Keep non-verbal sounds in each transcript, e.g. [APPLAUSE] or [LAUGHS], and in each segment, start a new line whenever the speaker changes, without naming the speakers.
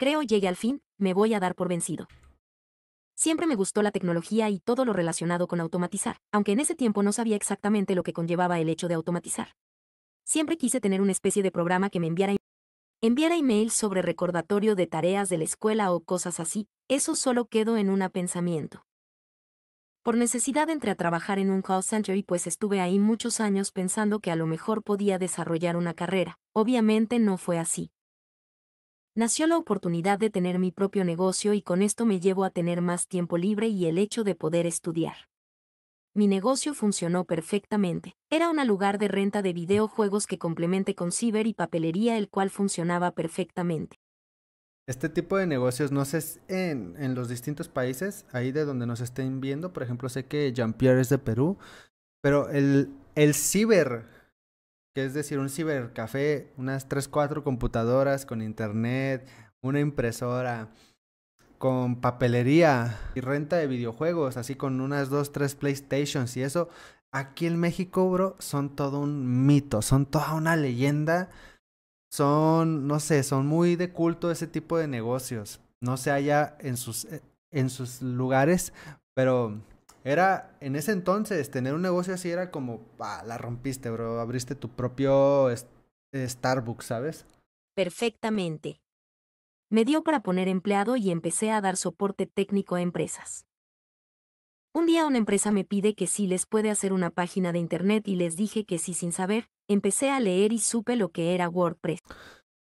Creo llegué al fin, me voy a dar por vencido. Siempre me gustó la tecnología y todo lo relacionado con automatizar, aunque en ese tiempo no sabía exactamente lo que conllevaba el hecho de automatizar. Siempre quise tener una especie de programa que me enviara, enviara emails sobre recordatorio de tareas de la escuela o cosas así, eso solo quedó en un pensamiento. Por necesidad entré a trabajar en un call center y pues estuve ahí muchos años pensando que a lo mejor podía desarrollar una carrera. Obviamente no fue así nació la oportunidad de tener mi propio negocio y con esto me llevo a tener más tiempo libre y el hecho de poder estudiar. Mi negocio funcionó perfectamente. Era un lugar de renta de videojuegos que complemente con ciber y papelería el cual funcionaba perfectamente.
Este tipo de negocios, no sé, en, los distintos países, ahí de donde nos estén viendo, por ejemplo, sé que Jean-Pierre es de Perú, pero el, el ciber que es decir, un cibercafé, unas 3, 4 computadoras con internet, una impresora, con papelería y renta de videojuegos, así con unas 2, 3 PlayStations y eso, aquí en México, bro, son todo un mito, son toda una leyenda, son, no sé, son muy de culto ese tipo de negocios. No se halla en sus, eh, en sus lugares, pero era, en ese entonces, tener un negocio así era como, ah, la rompiste, bro, abriste tu propio Starbucks, ¿sabes?
Perfectamente. Me dio para poner empleado y empecé a dar soporte técnico a empresas. Un día una empresa me pide que sí les puede hacer una página de internet y les dije que sí sin saber, empecé a leer y supe lo que era WordPress.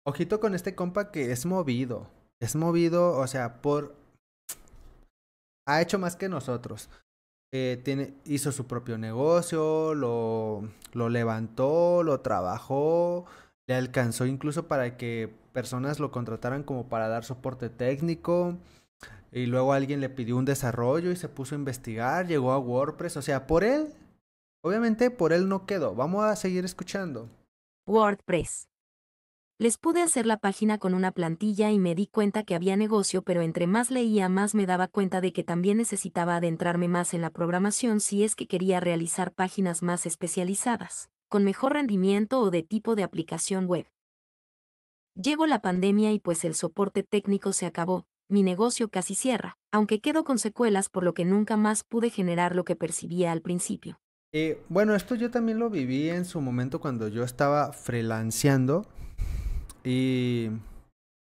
Ojito con este compa que es movido. Es movido, o sea, por... Ha hecho más que nosotros. Eh, tiene, hizo su propio negocio, lo, lo levantó, lo trabajó, le alcanzó incluso para que personas lo contrataran como para dar soporte técnico. Y luego alguien le pidió un desarrollo y se puso a investigar, llegó a WordPress, o sea, por él, obviamente por él no quedó. Vamos a seguir escuchando.
WordPress. Les pude hacer la página con una plantilla y me di cuenta que había negocio, pero entre más leía más me daba cuenta de que también necesitaba adentrarme más en la programación si es que quería realizar páginas más especializadas, con mejor rendimiento o de tipo de aplicación web. Llegó la pandemia y pues el soporte técnico se acabó, mi negocio casi cierra, aunque quedo con secuelas por lo que nunca más pude generar lo que percibía al principio.
Eh, bueno, esto yo también lo viví en su momento cuando yo estaba freelanceando y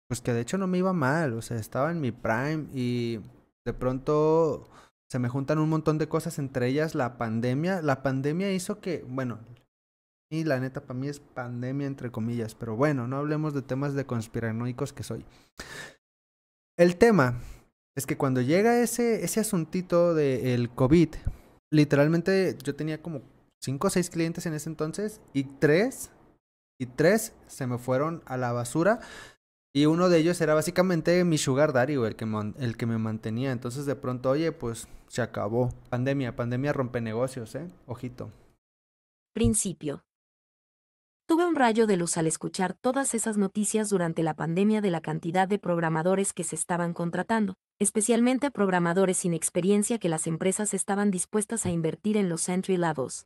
pues que de hecho no me iba mal, o sea, estaba en mi prime y de pronto se me juntan un montón de cosas, entre ellas la pandemia. La pandemia hizo que, bueno, y la neta para mí es pandemia entre comillas, pero bueno, no hablemos de temas de conspiranoicos que soy. El tema es que cuando llega ese, ese asuntito del COVID, literalmente yo tenía como 5 o 6 clientes en ese entonces y 3 y tres se me fueron a la basura. Y uno de ellos era básicamente mi sugar Dario, el que, el que me mantenía. Entonces de pronto, oye, pues se acabó. Pandemia, pandemia rompe negocios, ¿eh? Ojito.
Principio. Tuve un rayo de luz al escuchar todas esas noticias durante la pandemia de la cantidad de programadores que se estaban contratando, especialmente programadores sin experiencia que las empresas estaban dispuestas a invertir en los entry levels,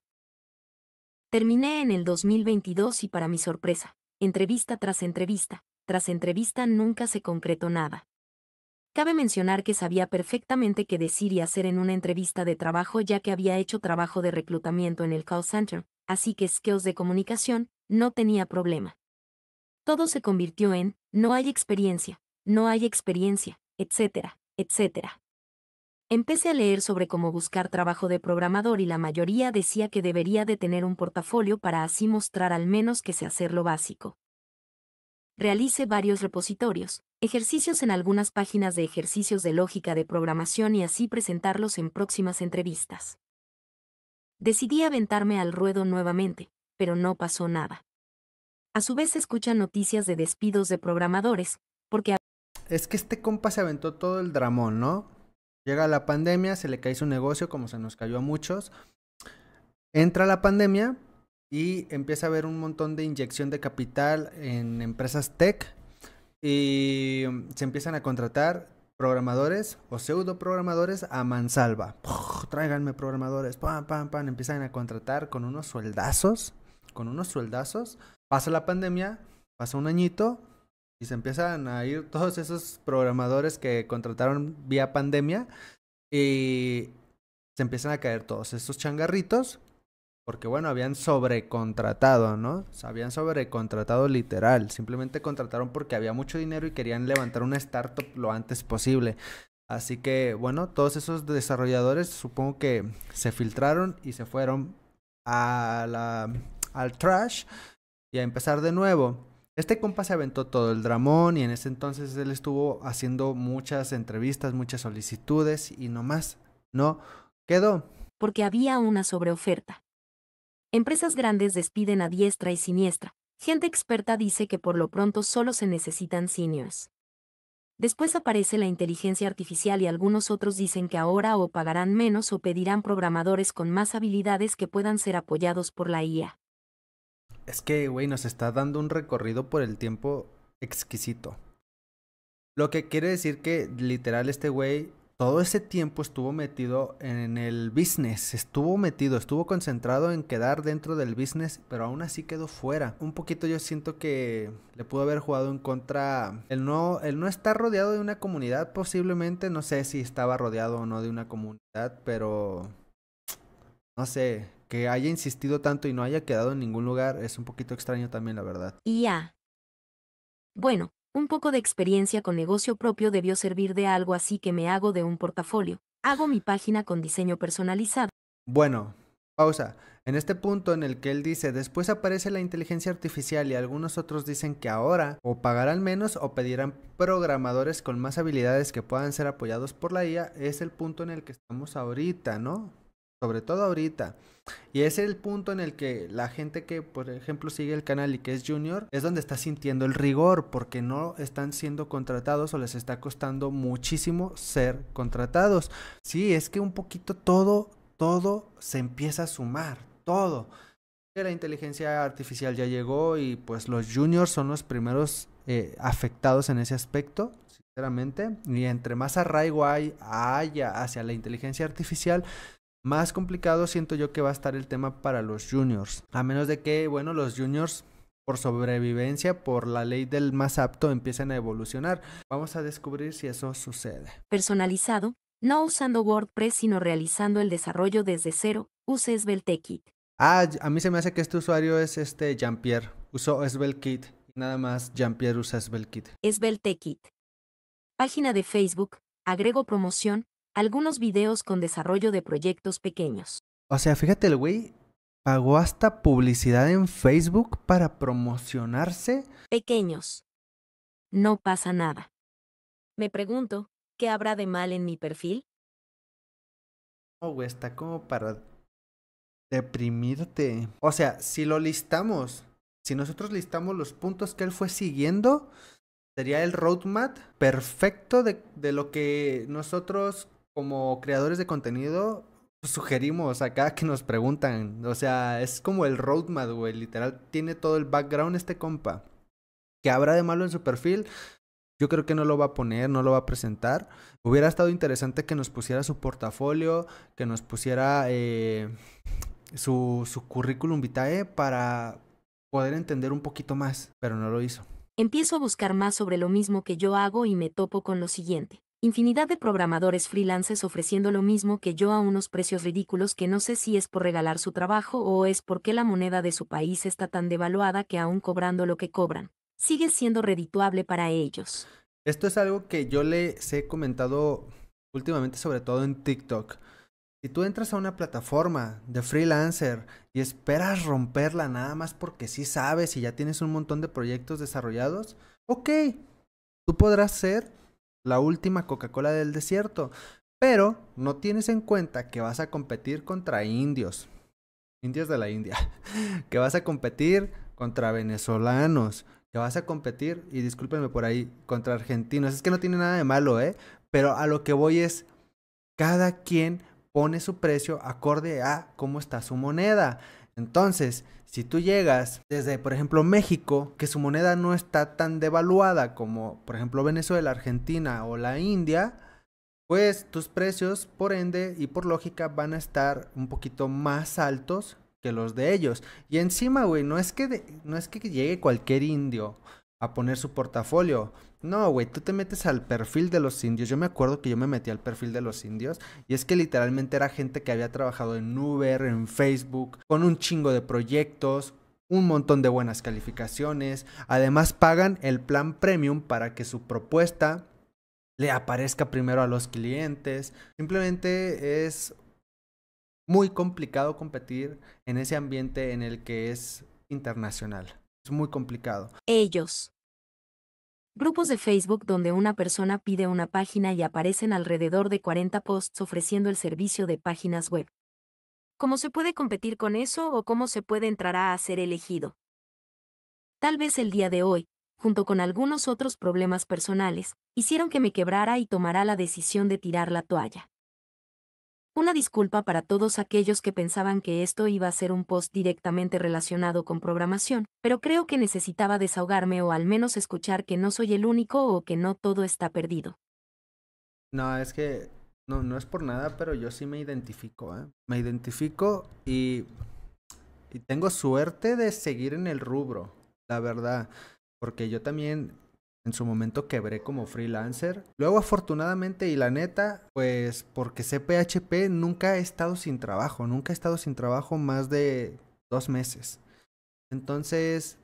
Terminé en el 2022 y para mi sorpresa, entrevista tras entrevista, tras entrevista nunca se concretó nada. Cabe mencionar que sabía perfectamente qué decir y hacer en una entrevista de trabajo ya que había hecho trabajo de reclutamiento en el call center, así que skills de comunicación, no tenía problema. Todo se convirtió en, no hay experiencia, no hay experiencia, etcétera, etcétera. Empecé a leer sobre cómo buscar trabajo de programador y la mayoría decía que debería de tener un portafolio para así mostrar al menos que sé hacer lo básico. Realice varios repositorios, ejercicios en algunas páginas de ejercicios de lógica de programación y así presentarlos en próximas entrevistas. Decidí aventarme al ruedo nuevamente, pero no pasó nada. A su vez escuchan noticias de despidos de programadores, porque...
Es que este compa se aventó todo el dramón, ¿no? Llega la pandemia, se le cae su negocio como se nos cayó a muchos. Entra la pandemia y empieza a haber un montón de inyección de capital en empresas tech y mm, se empiezan a contratar programadores o pseudo programadores a mansalva. tráiganme programadores, pam, pam, pam. Empiezan a contratar con unos sueldazos, con unos sueldazos. Pasa la pandemia, pasa un añito, y se empiezan a ir todos esos programadores que contrataron vía pandemia y se empiezan a caer todos esos changarritos porque bueno, habían sobrecontratado, ¿no? habían sobrecontratado literal, simplemente contrataron porque había mucho dinero y querían levantar una startup lo antes posible. Así que bueno, todos esos desarrolladores supongo que se filtraron y se fueron a la, al trash y a empezar de nuevo. Este compa se aventó todo el dramón y en ese entonces él estuvo haciendo muchas entrevistas, muchas solicitudes y no más. No
quedó. Porque había una sobreoferta. Empresas grandes despiden a diestra y siniestra. Gente experta dice que por lo pronto solo se necesitan seniors. Después aparece la inteligencia artificial y algunos otros dicen que ahora o pagarán menos o pedirán programadores con más habilidades que puedan ser apoyados por la IA.
Es que, güey, nos está dando un recorrido por el tiempo exquisito. Lo que quiere decir que literal este güey todo ese tiempo estuvo metido en el business, estuvo metido, estuvo concentrado en quedar dentro del business, pero aún así quedó fuera. Un poquito yo siento que le pudo haber jugado en contra el no, el no estar rodeado de una comunidad, posiblemente, no sé si estaba rodeado o no de una comunidad, pero no sé, que haya insistido tanto y no haya quedado en ningún lugar es un poquito extraño también, la verdad.
Y ya. Bueno, un poco de experiencia con negocio propio debió servir de algo así que me hago de un portafolio. Hago mi página con diseño personalizado.
Bueno, pausa. En este punto en el que él dice, después aparece la inteligencia artificial y algunos otros dicen que ahora o pagarán menos o pedirán programadores con más habilidades que puedan ser apoyados por la IA, es el punto en el que estamos ahorita, ¿no? sobre todo ahorita. Y es el punto en el que la gente que, por ejemplo, sigue el canal y que es junior, es donde está sintiendo el rigor, porque no están siendo contratados o les está costando muchísimo ser contratados. Sí, es que un poquito todo, todo se empieza a sumar, todo. La inteligencia artificial ya llegó y pues los juniors son los primeros eh, afectados en ese aspecto, sinceramente. Y entre más arraigo hay, haya hacia la inteligencia artificial, más complicado siento yo que va a estar el tema para los juniors. A menos de que, bueno, los juniors por sobrevivencia, por la ley del más apto, empiecen a evolucionar. Vamos a descubrir si eso sucede.
Personalizado, no usando WordPress, sino realizando el desarrollo desde cero, use SvelteKit.
Ah, a mí se me hace que este usuario es este Jean-Pierre. Usó SvelteKit. Nada más Jean-Pierre usa SvelteKit.
SvelteKit. Página de Facebook, agrego promoción, algunos videos con desarrollo de proyectos pequeños.
O sea, fíjate, el güey pagó hasta publicidad en Facebook para promocionarse.
Pequeños. No pasa nada. Me pregunto, ¿qué habrá de mal en mi perfil? oh,
güey, está como para deprimirte. O sea, si lo listamos, si nosotros listamos los puntos que él fue siguiendo, sería el roadmap perfecto de lo que nosotros como creadores de contenido, pues, sugerimos acá que nos preguntan. O sea, es como el roadmap, güey. Literal, tiene todo el background este compa. que habrá de malo en su perfil? Yo creo que no lo va a poner, no lo va a presentar. Hubiera estado interesante que nos pusiera su portafolio, que nos pusiera eh, su currículum vitae para poder entender un poquito más, pero no lo hizo.
Empiezo a buscar más sobre lo mismo que yo hago y me topo con lo siguiente. Infinidad de programadores freelances ofreciendo lo mismo que yo a unos precios ridículos que no sé si es por regalar su trabajo o es porque la moneda de su país está tan devaluada que aún cobrando lo que cobran, sigue siendo redituable para ellos. Esto es
algo que yo les he comentado últimamente, sobre todo en TikTok. Si tú entras a una plataforma de freelancer y esperas romperla nada más porque sí sabes y ya tienes un montón de proyectos desarrollados, ok, tú podrás ser la última Coca-Cola del desierto. Pero no tienes en cuenta que vas a competir contra indios, indios de la India, [LAUGHS] que vas a competir contra venezolanos, que vas a competir, y discúlpenme por ahí, contra argentinos. Es que no tiene nada de malo, ¿eh? Pero a lo que voy es, cada quien pone su precio acorde a cómo está su moneda. Entonces, si tú llegas desde, por ejemplo, México, que su moneda no está tan devaluada como, por ejemplo, Venezuela, Argentina o la India, pues tus precios, por ende y por lógica, van a estar un poquito más altos que los de ellos. Y encima, güey, no es que no es que llegue cualquier indio a poner su portafolio. No, güey, tú te metes al perfil de los indios. Yo me acuerdo que yo me metí al perfil de los indios y es que literalmente era gente que había trabajado en Uber, en Facebook, con un chingo de proyectos, un montón de buenas calificaciones. Además pagan el plan premium para que su propuesta le aparezca primero a los clientes. Simplemente es muy complicado competir en ese ambiente en el que es internacional. Es muy complicado.
Ellos Grupos de Facebook donde una persona pide una página y aparecen alrededor de 40 posts ofreciendo el servicio de páginas web. ¿Cómo se puede competir con eso o cómo se puede entrar a ser elegido? Tal vez el día de hoy, junto con algunos otros problemas personales, hicieron que me quebrara y tomara la decisión de tirar la toalla. Una disculpa para todos aquellos que pensaban que esto iba a ser un post directamente relacionado con programación, pero creo que necesitaba desahogarme o al menos escuchar que no soy el único o que no todo está perdido.
No, es que no, no es por nada, pero yo sí me identifico, ¿eh? Me identifico y, y tengo suerte de seguir en el rubro, la verdad, porque yo también en su momento quebré como freelancer. Luego afortunadamente y la neta, pues porque sé PHP, nunca he estado sin trabajo. Nunca he estado sin trabajo más de dos meses. Entonces,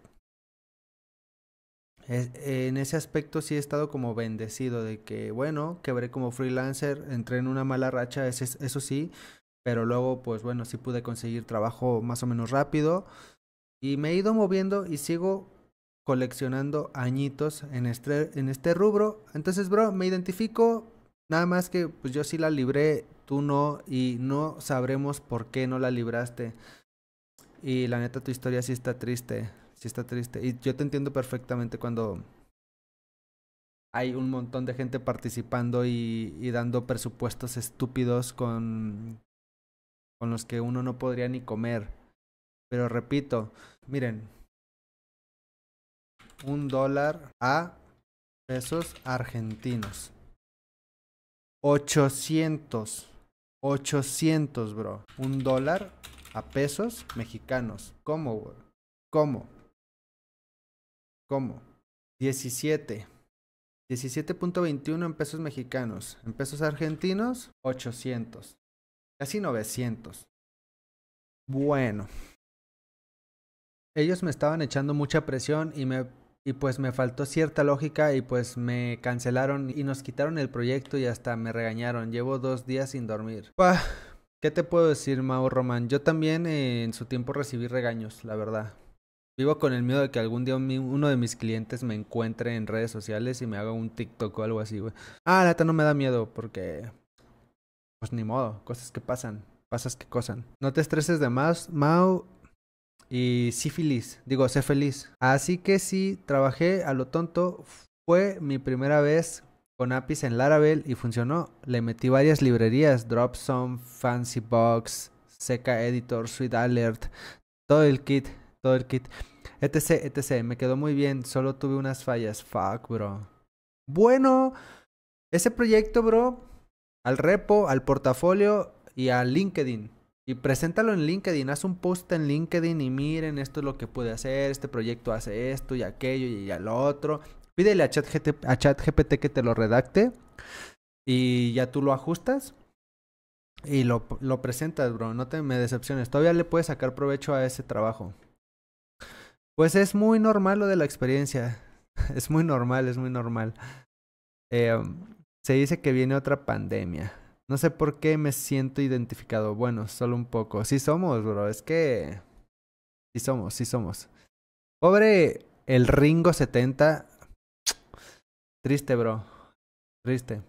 e, en ese aspecto sí he estado como bendecido de que, bueno, quebré como freelancer, entré en una mala racha, eso sí, pero luego, pues bueno, sí pude conseguir trabajo más o menos rápido. Y me he ido moviendo y sigo coleccionando añitos en este, en este rubro. Entonces, bro, me identifico, nada más que pues yo sí la libré, tú no, y no sabremos por qué no la libraste. Y la neta, tu historia sí está triste, sí está triste. Y yo te entiendo perfectamente cuando hay un montón de gente participando y, y dando presupuestos estúpidos con, con los que uno no podría ni comer. Pero repito, miren, un dólar a pesos argentinos. 800. 800, bro. Un dólar a pesos mexicanos. ¿Cómo, bro? ¿Cómo? ¿Cómo? 17. 17.21 en pesos mexicanos. En pesos argentinos, 800. Casi 900. Bueno. Ellos me estaban echando mucha presión y me y pues me faltó cierta lógica y pues me cancelaron y nos quitaron el proyecto y hasta me regañaron. Llevo dos días sin dormir. ¿Qué te puedo decir, Mao Román? Yo también eh, en su tiempo recibí regaños, la verdad. Vivo con el miedo de que algún día uno de mis clientes me encuentre en redes sociales y me haga un TikTok o algo así, güey. Ah, neta, no me da miedo porque... Pues ni modo, cosas que pasan, pasas que cosan. No te estreses de más, Mao y sí feliz, digo, sé feliz. Así que sí, trabajé a lo tonto. Fue mi primera vez con APIs en Laravel y funcionó. Le metí varias librerías, Fancy Fancybox, Seca Editor, Sweet Alert, todo el kit, todo el kit. Etc, etc. Me quedó muy bien, solo tuve unas fallas. Fuck, bro. Bueno, ese proyecto, bro, al repo, al portafolio y al LinkedIn. Y preséntalo en LinkedIn, haz un post en LinkedIn y miren, esto es lo que puede hacer, este proyecto hace esto y aquello y lo otro. Pídele a ChatGPT a Chat que te lo redacte y ya tú lo ajustas y lo, lo presentas, bro. No te me decepciones, todavía le puedes sacar provecho a ese trabajo. Pues es muy normal lo de la experiencia. [LAUGHS] Es muy normal, es muy normal. Em, se dice que viene otra pandemia. No sé por qué me siento identificado. Bueno, solo un poco. Sí somos, bro. Es que... Sí somos, sí somos. Pobre el Ringo 70. Triste, bro. Triste.